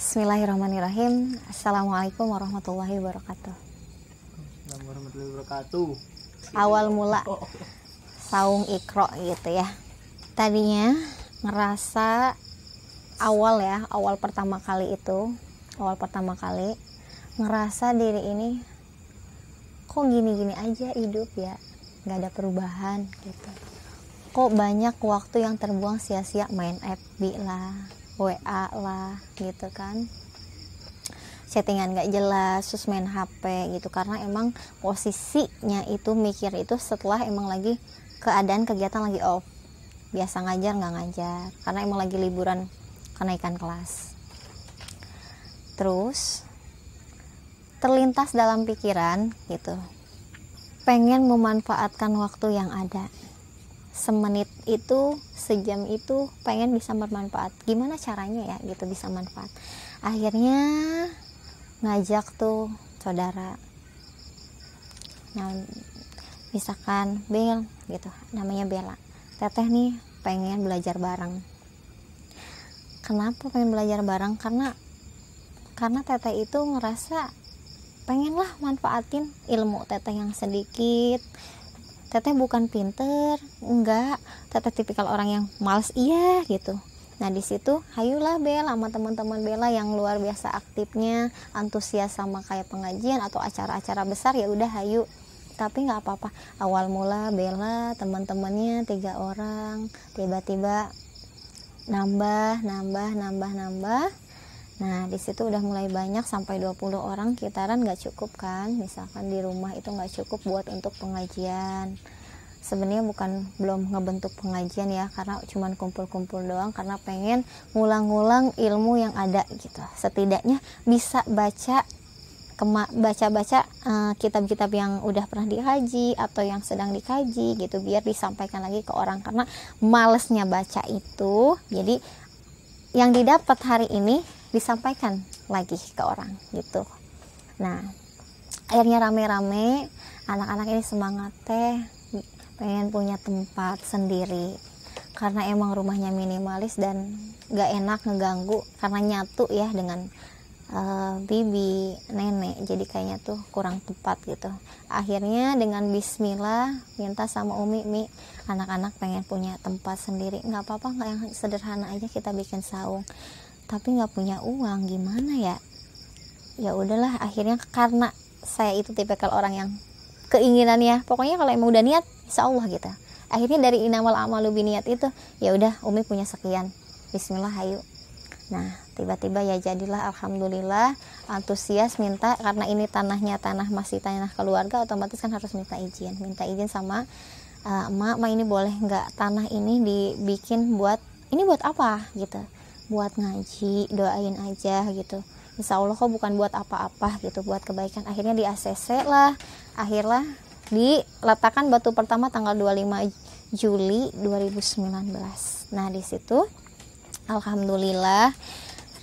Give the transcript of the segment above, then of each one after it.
Bismillahirrahmanirrahim. Assalamualaikum warahmatullahi wabarakatuh. Assalamualaikum warahmatullahi wabarakatuh. Awal mula oh. saung ikro gitu ya. Tadinya ngerasa awal ya, awal pertama kali itu, awal pertama kali ngerasa diri ini kok gini-gini aja hidup ya, nggak ada perubahan gitu. Kok banyak waktu yang terbuang sia-sia main FB lah, WA lah gitu kan settingan gak jelas terus main HP gitu karena emang posisinya itu mikir itu setelah emang lagi keadaan kegiatan lagi off biasa ngajar nggak ngajar karena emang lagi liburan kenaikan kelas terus terlintas dalam pikiran gitu pengen memanfaatkan waktu yang ada semenit itu sejam itu pengen bisa bermanfaat gimana caranya ya gitu bisa manfaat akhirnya ngajak tuh saudara nah misalkan Bel gitu namanya Bella teteh nih pengen belajar bareng kenapa pengen belajar bareng karena karena teteh itu ngerasa pengen lah manfaatin ilmu teteh yang sedikit teteh bukan pinter enggak teteh tipikal orang yang males iya gitu Nah di situ, hayulah Bella sama teman-teman Bella yang luar biasa aktifnya, antusias sama kayak pengajian atau acara-acara besar ya udah hayu. Tapi nggak apa-apa. Awal mula Bella teman-temannya tiga orang, tiba-tiba nambah, nambah, nambah, nambah. Nah, di situ udah mulai banyak sampai 20 orang kitaran nggak cukup kan? Misalkan di rumah itu nggak cukup buat untuk pengajian. Sebenarnya bukan belum ngebentuk pengajian ya, karena cuman kumpul-kumpul doang karena pengen ngulang-ngulang ilmu yang ada gitu. Setidaknya bisa baca baca-baca eh, kitab-kitab yang udah pernah dikaji atau yang sedang dikaji gitu biar disampaikan lagi ke orang karena malesnya baca itu jadi yang didapat hari ini disampaikan lagi ke orang gitu nah akhirnya rame-rame anak-anak ini semangat teh pengen punya tempat sendiri karena emang rumahnya minimalis dan gak enak ngeganggu karena nyatu ya dengan uh, bibi nenek jadi kayaknya tuh kurang tepat gitu akhirnya dengan Bismillah minta sama Umi Mi anak-anak pengen punya tempat sendiri nggak apa-apa nggak yang sederhana aja kita bikin saung tapi nggak punya uang gimana ya ya udahlah akhirnya karena saya itu tipikal orang yang keinginannya pokoknya kalau emang udah niat insya Allah gitu akhirnya dari inamal amalu niat itu ya udah umi punya sekian Bismillah Hayu nah tiba-tiba ya jadilah alhamdulillah antusias minta karena ini tanahnya tanah masih tanah keluarga otomatis kan harus minta izin minta izin sama uh, emak emak ini boleh nggak tanah ini dibikin buat ini buat apa gitu buat ngaji doain aja gitu insya Allah kok bukan buat apa-apa gitu buat kebaikan akhirnya di ACC lah akhirnya diletakkan batu pertama tanggal 25 Juli 2019 nah disitu Alhamdulillah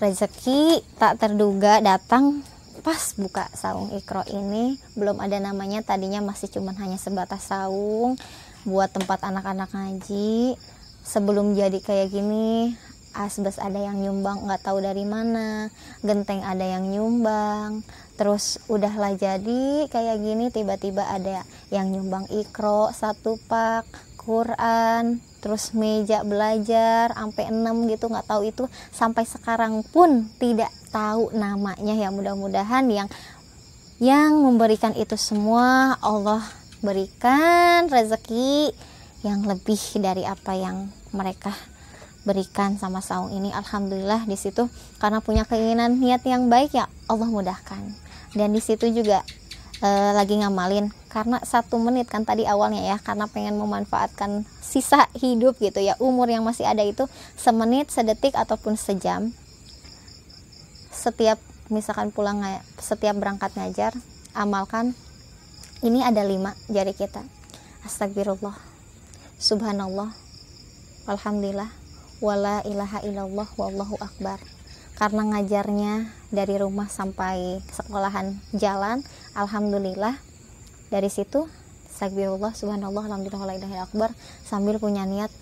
rezeki tak terduga datang pas buka saung ikro ini belum ada namanya tadinya masih cuman hanya sebatas saung buat tempat anak-anak ngaji sebelum jadi kayak gini asbes ada yang nyumbang nggak tahu dari mana genteng ada yang nyumbang terus udahlah jadi kayak gini tiba-tiba ada yang nyumbang ikro satu pak Quran terus meja belajar sampai enam gitu nggak tahu itu sampai sekarang pun tidak tahu namanya ya mudah-mudahan yang yang memberikan itu semua Allah berikan rezeki yang lebih dari apa yang mereka berikan sama saung ini alhamdulillah di situ karena punya keinginan niat yang baik ya Allah mudahkan dan di situ juga e, lagi ngamalin karena satu menit kan tadi awalnya ya karena pengen memanfaatkan sisa hidup gitu ya umur yang masih ada itu semenit sedetik ataupun sejam setiap misalkan pulang setiap berangkat ngajar amalkan ini ada lima jari kita astagfirullah subhanallah alhamdulillah wala ilaha illallah wallahu akbar karena ngajarnya dari rumah sampai sekolahan jalan alhamdulillah dari situ Astagfirullah, subhanallah, alhamdulillah, akbar sambil punya niat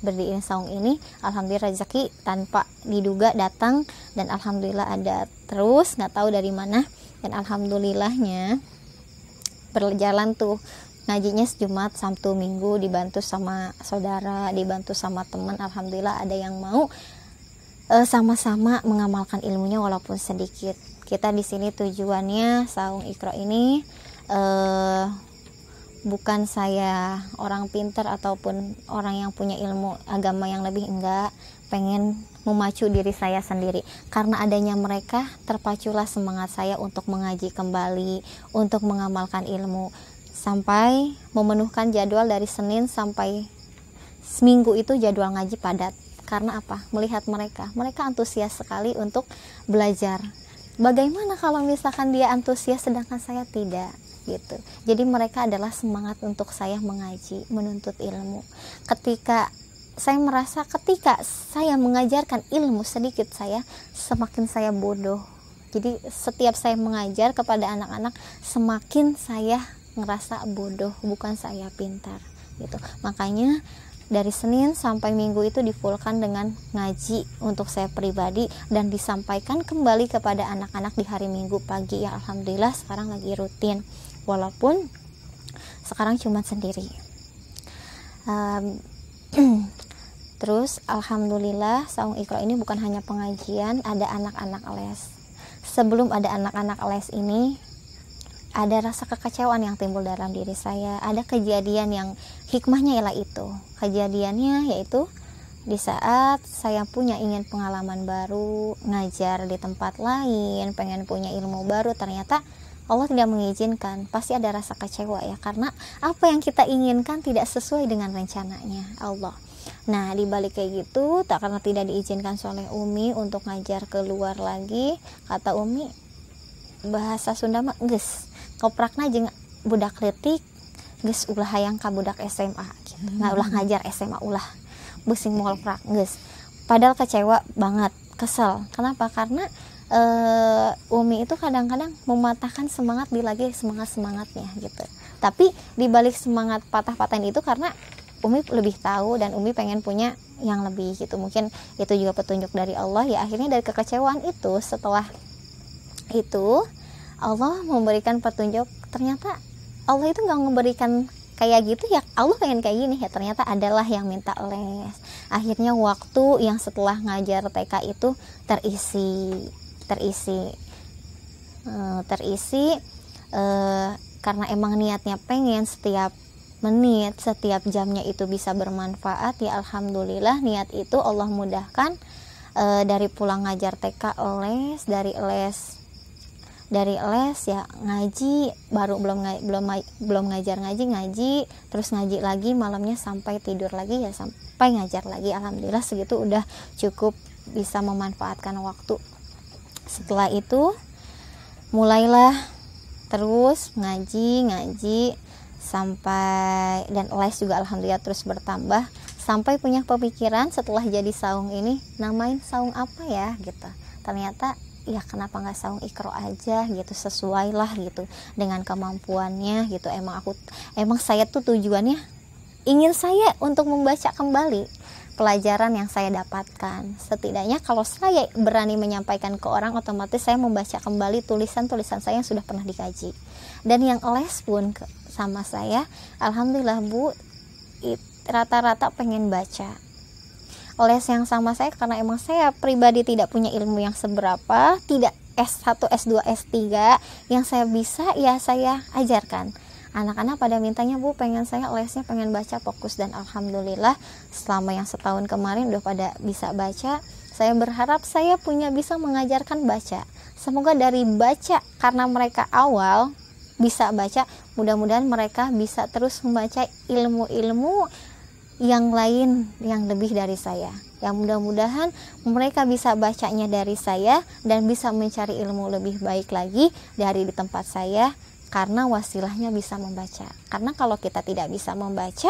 berdiri saung ini alhamdulillah rezeki tanpa diduga datang dan alhamdulillah ada terus nggak tahu dari mana dan alhamdulillahnya berjalan tuh ngajinya sejumat sabtu minggu dibantu sama saudara dibantu sama teman alhamdulillah ada yang mau eh, sama-sama e, mengamalkan ilmunya walaupun sedikit kita di sini tujuannya saung ikro ini e, bukan saya orang pinter ataupun orang yang punya ilmu agama yang lebih enggak pengen memacu diri saya sendiri karena adanya mereka terpaculah semangat saya untuk mengaji kembali untuk mengamalkan ilmu sampai memenuhkan jadwal dari Senin sampai seminggu itu jadwal ngaji padat karena apa melihat mereka mereka antusias sekali untuk belajar bagaimana kalau misalkan dia antusias sedangkan saya tidak gitu jadi mereka adalah semangat untuk saya mengaji menuntut ilmu ketika saya merasa ketika saya mengajarkan ilmu sedikit saya semakin saya bodoh jadi setiap saya mengajar kepada anak-anak semakin saya ngerasa bodoh bukan saya pintar gitu makanya dari Senin sampai Minggu itu difulkan dengan ngaji untuk saya pribadi dan disampaikan kembali kepada anak-anak di hari Minggu pagi ya Alhamdulillah sekarang lagi rutin walaupun sekarang cuma sendiri um, terus Alhamdulillah saung ikro ini bukan hanya pengajian ada anak-anak les sebelum ada anak-anak les ini ada rasa kekecewaan yang timbul dalam diri saya ada kejadian yang hikmahnya ialah itu kejadiannya yaitu di saat saya punya ingin pengalaman baru ngajar di tempat lain pengen punya ilmu baru ternyata Allah tidak mengizinkan pasti ada rasa kecewa ya karena apa yang kita inginkan tidak sesuai dengan rencananya Allah nah dibalik kayak gitu tak karena tidak diizinkan soalnya Umi untuk ngajar keluar lagi kata Umi bahasa Sunda mah ges toprakna jeung budak kritik geus ulah hayang ka budak SMA gitu. Hmm. Nah, ulah ngajar SMA ulah busing moal prak geus. Padahal kecewa banget, kesel. Kenapa? Karena Uh, Umi itu kadang-kadang mematahkan semangat di lagi semangat-semangatnya gitu. Tapi dibalik semangat patah patahin itu karena Umi lebih tahu dan Umi pengen punya yang lebih gitu. Mungkin itu juga petunjuk dari Allah ya akhirnya dari kekecewaan itu setelah itu Allah memberikan petunjuk ternyata Allah itu nggak memberikan kayak gitu ya Allah pengen kayak gini ya ternyata adalah yang minta les akhirnya waktu yang setelah ngajar TK itu terisi terisi eh, terisi eh, karena emang niatnya pengen setiap menit setiap jamnya itu bisa bermanfaat ya alhamdulillah niat itu Allah mudahkan eh, dari pulang ngajar TK les dari les dari les ya ngaji baru belum belum belum ngajar ngaji ngaji terus ngaji lagi malamnya sampai tidur lagi ya sampai ngajar lagi alhamdulillah segitu udah cukup bisa memanfaatkan waktu setelah itu mulailah terus ngaji ngaji sampai dan les juga alhamdulillah terus bertambah sampai punya pemikiran setelah jadi saung ini namain saung apa ya gitu ternyata ya kenapa nggak saung ikro aja gitu sesuailah gitu dengan kemampuannya gitu emang aku emang saya tuh tujuannya ingin saya untuk membaca kembali pelajaran yang saya dapatkan setidaknya kalau saya berani menyampaikan ke orang otomatis saya membaca kembali tulisan-tulisan saya yang sudah pernah dikaji dan yang les pun sama saya alhamdulillah bu rata-rata pengen baca les yang sama saya karena emang saya pribadi tidak punya ilmu yang seberapa tidak S1, S2, S3 yang saya bisa ya saya ajarkan anak-anak pada mintanya bu pengen saya lesnya pengen baca fokus dan alhamdulillah selama yang setahun kemarin udah pada bisa baca saya berharap saya punya bisa mengajarkan baca semoga dari baca karena mereka awal bisa baca mudah-mudahan mereka bisa terus membaca ilmu-ilmu yang lain yang lebih dari saya. Yang mudah-mudahan mereka bisa bacanya dari saya dan bisa mencari ilmu lebih baik lagi dari di tempat saya karena wasilahnya bisa membaca. Karena kalau kita tidak bisa membaca,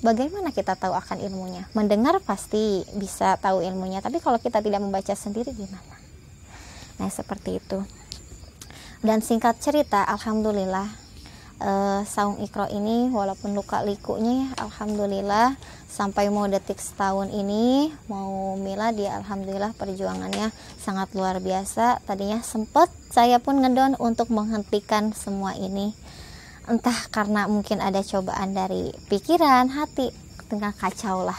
bagaimana kita tahu akan ilmunya? Mendengar pasti bisa tahu ilmunya, tapi kalau kita tidak membaca sendiri gimana? Nah, seperti itu. Dan singkat cerita, alhamdulillah uh, saung ikro ini walaupun luka likunya ya alhamdulillah sampai mau detik setahun ini mau Mila dia alhamdulillah perjuangannya sangat luar biasa tadinya sempet saya pun ngedon untuk menghentikan semua ini entah karena mungkin ada cobaan dari pikiran hati tengah kacau lah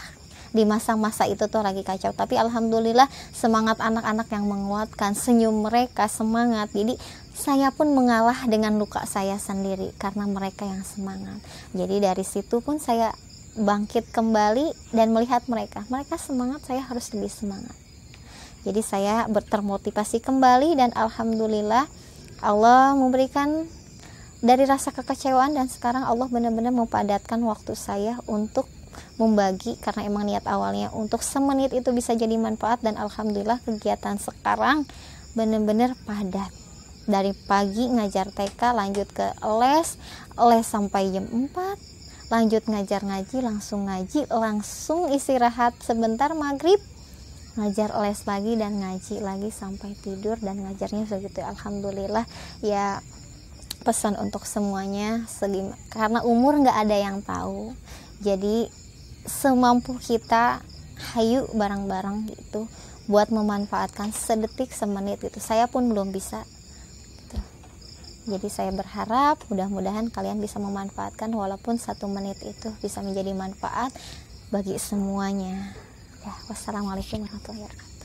di masa-masa itu tuh lagi kacau tapi alhamdulillah semangat anak-anak yang menguatkan senyum mereka semangat jadi saya pun mengalah dengan luka saya sendiri karena mereka yang semangat jadi dari situ pun saya bangkit kembali dan melihat mereka mereka semangat saya harus lebih semangat jadi saya bertermotivasi kembali dan alhamdulillah Allah memberikan dari rasa kekecewaan dan sekarang Allah benar-benar memadatkan waktu saya untuk membagi karena emang niat awalnya untuk semenit itu bisa jadi manfaat dan alhamdulillah kegiatan sekarang bener-bener padat dari pagi ngajar TK lanjut ke les les sampai jam 4 lanjut ngajar ngaji langsung ngaji langsung istirahat sebentar maghrib ngajar les lagi dan ngaji lagi sampai tidur dan ngajarnya segitu alhamdulillah ya pesan untuk semuanya karena umur nggak ada yang tahu jadi semampu kita hayu barang-barang gitu buat memanfaatkan sedetik semenit gitu saya pun belum bisa gitu. jadi saya berharap mudah-mudahan kalian bisa memanfaatkan walaupun satu menit itu bisa menjadi manfaat bagi semuanya ya wassalamualaikum warahmatullahi wabarakatuh